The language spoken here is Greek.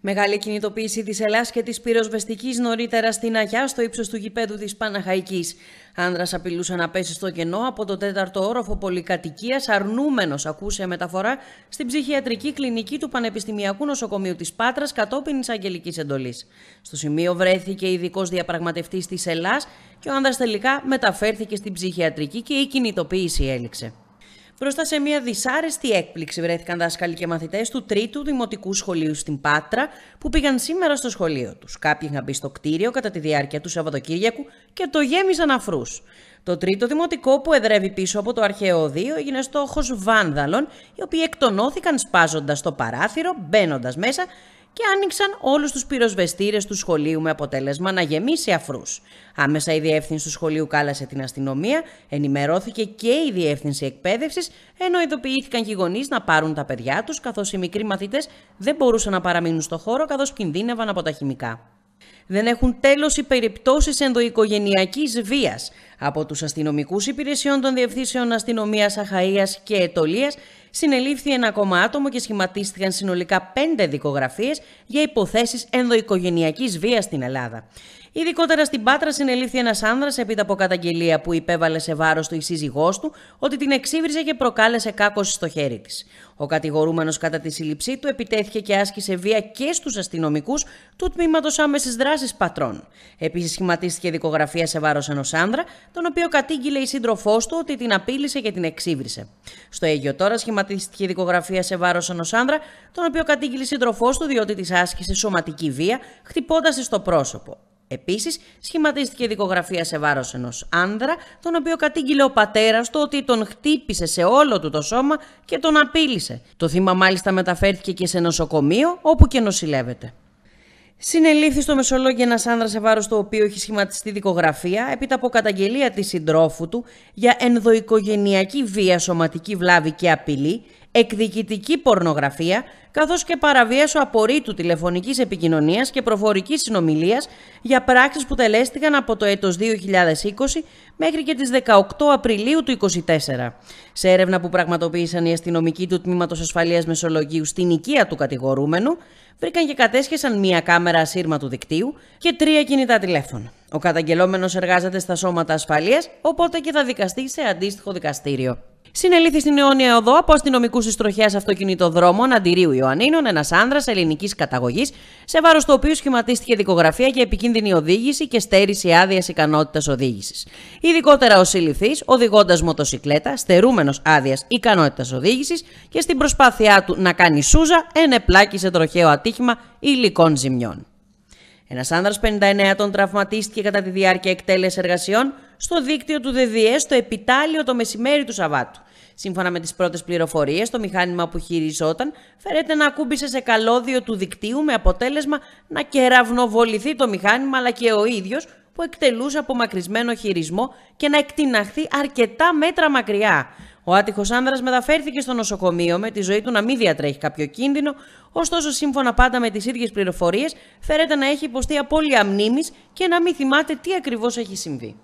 Μεγάλη κινητοποίηση της Ελλάς και της πυροσβεστικής νωρίτερα στην Αγιά, στο ύψος του γηπέδου της Παναχαϊκής. Άνδρας απειλούσε να πέσει στο κενό από το τέταρτο όροφο πολυκατοικίας, αρνούμενος ακούσε μεταφορά στην ψυχιατρική κλινική του Πανεπιστημιακού Νοσοκομείου της Πάτρας κατόπιν εισαγγελικής εντολής. Στο σημείο βρέθηκε ειδικός διαπραγματευτής της Ελλάς και ο άνδρας τελικά μεταφέρθηκε στην ψυχιατρική και η κινητοποίηση έληξε. Μπροστά σε μια δυσάρεστη έκπληξη βρέθηκαν δάσκαλοι και μαθητές του τρίτου δημοτικού σχολείου στην Πάτρα που πήγαν σήμερα στο σχολείο τους. Κάποιοι είχαν μπει στο κτίριο κατά τη διάρκεια του Σαββατοκύριακου και το γέμισαν αφρούς. Το τρίτο δημοτικό που εδρεύει πίσω από το αρχαίο οδείο έγινε στόχος βάνδαλων, οι οποίοι εκτονώθηκαν σπάζοντας το παράθυρο, μπαίνοντας μέσα και άνοιξαν όλους τους πυροσβεστήρες του σχολείου με αποτέλεσμα να γεμίσει αφρούς. Άμεσα η διεύθυνση του σχολείου κάλασε την αστυνομία, ενημερώθηκε και η διεύθυνση εκπαίδευσης, ενώ ειδοποιήθηκαν και οι γονείς να πάρουν τα παιδιά τους, καθώς οι μικροί μαθητές δεν μπορούσαν να παραμείνουν στο χώρο καθώς κινδύνευαν από τα χημικά. Δεν έχουν τέλος οι περιπτώσεις ενδοοικογενειακής βίας. Από τους αστυνομικούς υπηρεσιών των Διευθύνσεων αστυνομίας, Αχαία και Ετωλίας συνελήφθη ένα ακόμα άτομο και σχηματίστηκαν συνολικά πέντε δικογραφίες για υποθέσεις ενδοοικογενειακής βίας στην Ελλάδα. Ειδικότερα στην Πάτρα συνελήφθη ένας άνδρας έπειτα από καταγγελία που υπέβαλε σε βάρος του η σύζυγός του ότι την εξύβριζε και προκάλεσε κάκωση στο χέρι της. Ο κατηγορούμενος κατά τη σύλληψή του επιτέθηκε και άσκησε βία και στους αστυνομικούς του τμήματος άμεσης δράσης πατρών. Επίσης, σχηματίστηκε δικογραφία σε βάρος ενός άνδρα, τον οποίο κατήγγειλε η σύντροφός του ότι την απείλησε και την εξύβρισε. Στο Αίγιο τώρα σχηματίστηκε δικογραφία σε βάρος ενός άνδρα, τον οποίο κατήγγειλε η σύντροφός του διότι της άσκησε σωματική βία, χτυπώντας στο πρόσωπο. Επίσης, σχηματίστηκε δικογραφία σε βάρος ενός άνδρα, τον οποίο κατήγγειλε ο πατέρας του ότι τον χτύπησε σε όλο του το σώμα και τον απείλησε. Το θύμα μάλιστα μεταφέρθηκε και σε νοσοκομείο, όπου και νοσηλεύεται. Συνελήφθη στο Μεσολόγιο ένας άνδρας σε βάρος του οποίου έχει σχηματιστεί δικογραφία, έπειτα από καταγγελία της συντρόφου του για ενδοοικογενειακή βία, σωματική βλάβη και απειλή, εκδικητική πορνογραφία, καθώς και παραβίαση απορρίτου τηλεφωνικής επικοινωνίας και προφορικής συνομιλίας για πράξεις που τελέστηκαν από το έτος 2020 μέχρι και τις 18 Απριλίου του 2024. Σε έρευνα που πραγματοποίησαν οι αστυνομικοί του Τμήματος Ασφαλείας Μεσολογίου στην οικία του κατηγορούμενου, βρήκαν και κατέσχεσαν μία κάμερα ασύρμα δικτύου και τρία κινητά τηλέφωνα. Ο καταγγελόμενος εργάζεται στα σώματα ασφαλείας, οπότε και θα δικαστεί σε αντίστοιχο δικαστήριο. Συνελήφθη στην αιώνια οδό από αστυνομικούς της τροχιάς αυτοκινητοδρόμων Αντιρίου Ιωαννίνων, ένας άνδρας ελληνικής καταγωγής, σε βάρος του οποίου σχηματίστηκε δικογραφία για επικίνδυνη οδήγηση και στέρηση άδειας ικανότητας οδήγησης. Ειδικότερα ο συλληφθή, οδηγώντα μοτοσικλέτα, στερούμενος άδειας ικανότητας οδήγησης και στην προσπάθειά του να κάνει σούζα, ενεπλάκησε τροχαίο ατύχημα υλικών ζημιών. Ένας άνδρας 59 ετών τραυματίστηκε κατά τη διάρκεια εκτέλεσης εργασιών στο δίκτυο του ΔΔΕ στο επιτάλιο το μεσημέρι του Σαββάτου. Σύμφωνα με τις πρώτες πληροφορίες, το μηχάνημα που χειριζόταν φέρεται να ακούμπησε σε καλώδιο του δικτύου με αποτέλεσμα να κεραυνοβοληθεί το μηχάνημα αλλά και ο ίδιος που εκτελούσε απομακρυσμένο χειρισμό και να εκτιναχθεί αρκετά μέτρα μακριά. Ο άτυχος άνδρας μεταφέρθηκε στο νοσοκομείο με τη ζωή του να μην διατρέχει κάποιο κίνδυνο, ωστόσο σύμφωνα πάντα με τις ίδιες πληροφορίες φέρεται να έχει υποστεί απώλεια μνήμης και να μην θυμάται τι ακριβώς έχει συμβεί.